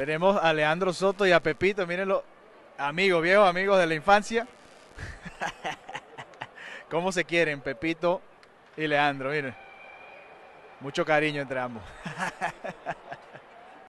Tenemos a Leandro Soto y a Pepito, mírenlo, amigos, viejos amigos de la infancia. ¿Cómo se quieren Pepito y Leandro? Miren, mucho cariño entre ambos.